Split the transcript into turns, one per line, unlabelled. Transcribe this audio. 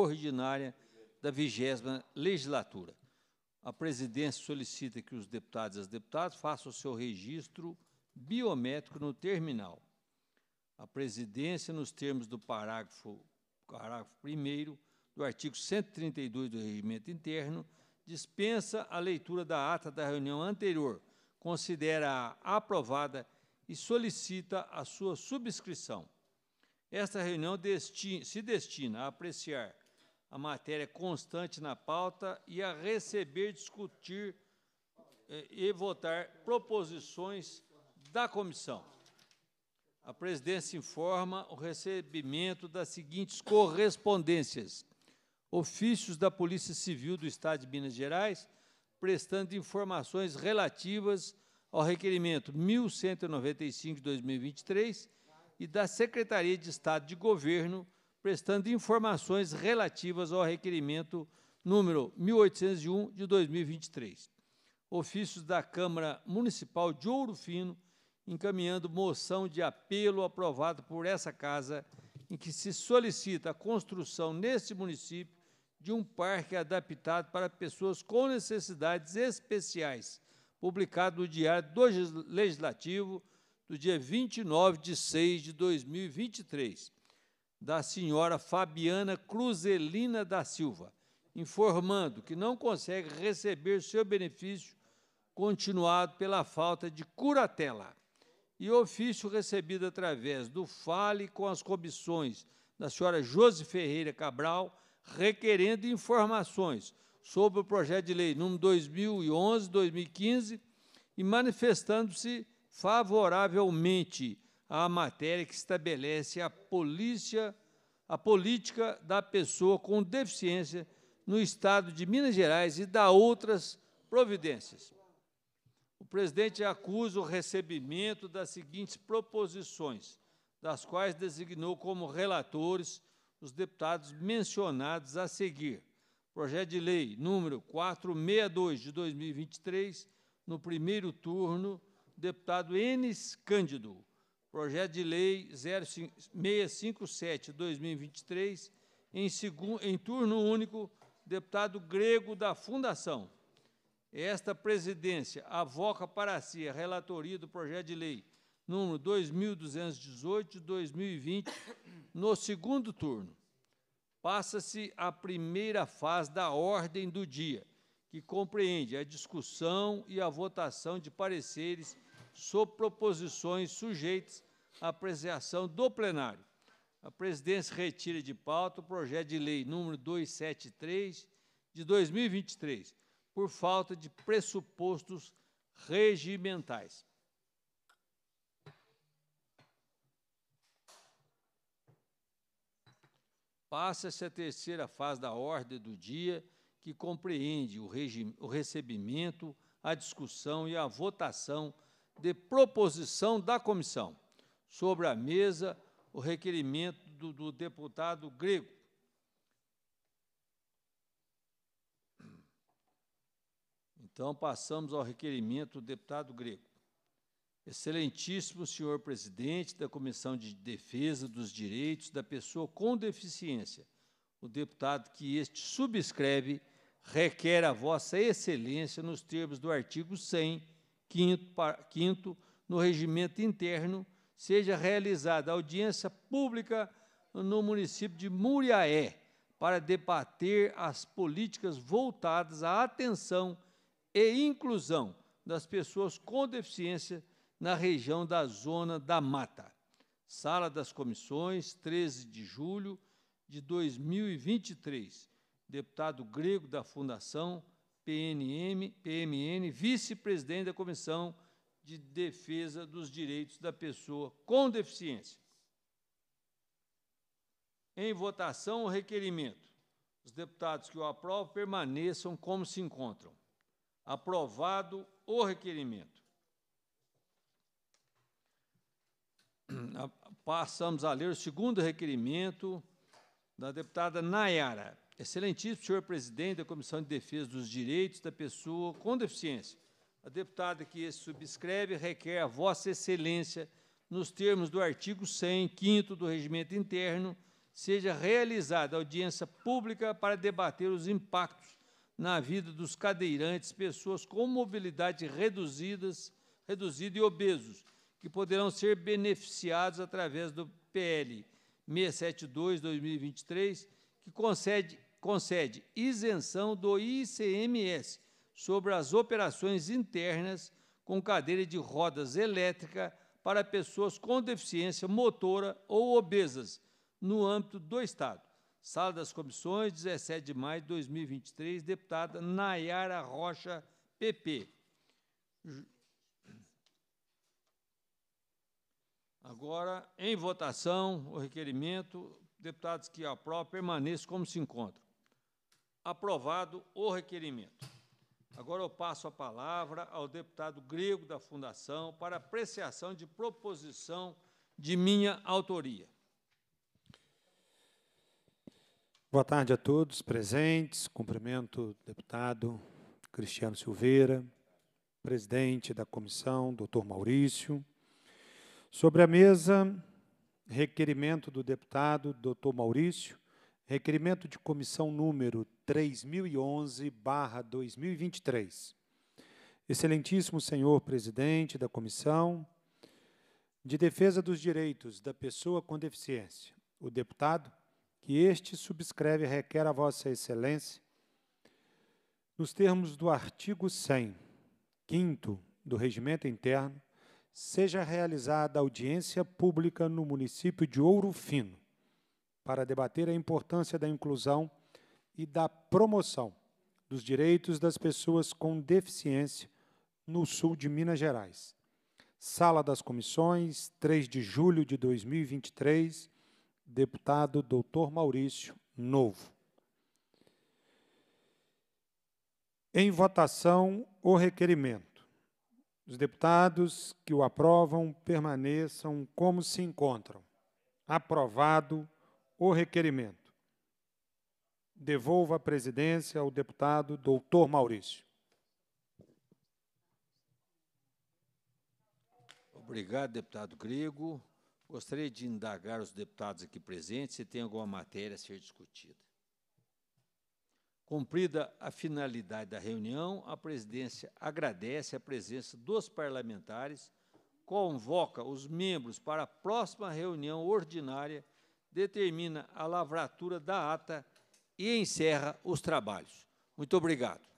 ordinária da vigésima legislatura. A presidência solicita que os deputados e as deputadas façam o seu registro biométrico no terminal. A presidência, nos termos do parágrafo, parágrafo 1 do artigo 132 do Regimento Interno, dispensa a leitura da ata da reunião anterior, considera-a aprovada e solicita a sua subscrição. Esta reunião desti se destina a apreciar a matéria é constante na pauta e a receber, discutir eh, e votar proposições da comissão. A presidência informa o recebimento das seguintes correspondências: ofícios da Polícia Civil do Estado de Minas Gerais, prestando informações relativas ao requerimento 1195 de 2023 e da Secretaria de Estado de Governo prestando informações relativas ao requerimento número 1801 de 2023. Ofícios da Câmara Municipal de Ouro Fino, encaminhando moção de apelo aprovado por essa casa, em que se solicita a construção neste município de um parque adaptado para pessoas com necessidades especiais, publicado no Diário do Legislativo do dia 29 de 6 de 2023 da senhora Fabiana Cruzelina da Silva, informando que não consegue receber seu benefício continuado pela falta de curatela. E ofício recebido através do Fale com as comissões da senhora Josi Ferreira Cabral, requerendo informações sobre o projeto de lei número 2011-2015 e manifestando-se favoravelmente a matéria que estabelece a polícia, a política da pessoa com deficiência no Estado de Minas Gerais e da outras providências. O presidente acusa o recebimento das seguintes proposições, das quais designou como relatores os deputados mencionados a seguir. Projeto de Lei número 462 de 2023, no primeiro turno, deputado Enes Cândido. Projeto de Lei 0657-2023, em, em turno único, deputado grego da Fundação. Esta presidência avoca para si a relatoria do projeto de lei número 2218 2020 no segundo turno. Passa-se a primeira fase da ordem do dia, que compreende a discussão e a votação de pareceres sobre proposições sujeitas apreciação do plenário. A presidência retira de pauta o projeto de lei número 273 de 2023, por falta de pressupostos regimentais. Passa-se a terceira fase da ordem do dia, que compreende o, o recebimento, a discussão e a votação de proposição da comissão sobre a mesa o requerimento do, do deputado grego. Então, passamos ao requerimento do deputado grego. Excelentíssimo senhor presidente da Comissão de Defesa dos Direitos da Pessoa com Deficiência, o deputado que este subscreve requer a vossa excelência nos termos do artigo 100, quinto, no regimento interno seja realizada audiência pública no município de Muriaé para debater as políticas voltadas à atenção e inclusão das pessoas com deficiência na região da Zona da Mata. Sala das Comissões, 13 de julho de 2023. Deputado grego da Fundação PNM, PMN, vice-presidente da Comissão de defesa dos direitos da pessoa com deficiência. Em votação, o requerimento. Os deputados que o aprovam permaneçam como se encontram. Aprovado o requerimento. Passamos a ler o segundo requerimento da deputada Nayara. Excelentíssimo senhor presidente da Comissão de Defesa dos Direitos da Pessoa com Deficiência a deputada que esse subscreve requer a Vossa Excelência, nos termos do artigo 100, 5 do Regimento Interno, seja realizada audiência pública para debater os impactos na vida dos cadeirantes, pessoas com mobilidade reduzidas, reduzida e obesos, que poderão ser beneficiados através do PL 672-2023, que concede, concede isenção do ICMS sobre as operações internas com cadeira de rodas elétrica para pessoas com deficiência motora ou obesas, no âmbito do Estado. Sala das Comissões, 17 de maio de 2023, deputada Nayara Rocha, PP. Agora, em votação, o requerimento, deputados que aprovam, permaneçam como se encontram. Aprovado o requerimento. Agora eu passo a palavra ao deputado grego da Fundação para apreciação de proposição de minha autoria.
Boa tarde a todos presentes. Cumprimento o deputado Cristiano Silveira, presidente da comissão, doutor Maurício. Sobre a mesa, requerimento do deputado doutor Maurício, Requerimento de comissão número 3011/2023. Excelentíssimo senhor presidente da Comissão de Defesa dos Direitos da Pessoa com Deficiência, o deputado que este subscreve requer a vossa excelência nos termos do artigo 100, quinto do regimento interno, seja realizada audiência pública no município de Ouro Fino, para debater a importância da inclusão e da promoção dos direitos das pessoas com deficiência no sul de Minas Gerais. Sala das Comissões, 3 de julho de 2023, deputado Dr. Maurício Novo. Em votação, o requerimento. Os deputados que o aprovam permaneçam como se encontram. Aprovado o requerimento. Devolva a presidência ao deputado doutor Maurício.
Obrigado, deputado Grego. Gostaria de indagar os deputados aqui presentes se tem alguma matéria a ser discutida. Cumprida a finalidade da reunião, a presidência agradece a presença dos parlamentares, convoca os membros para a próxima reunião ordinária determina a lavratura da ata e encerra os trabalhos. Muito obrigado.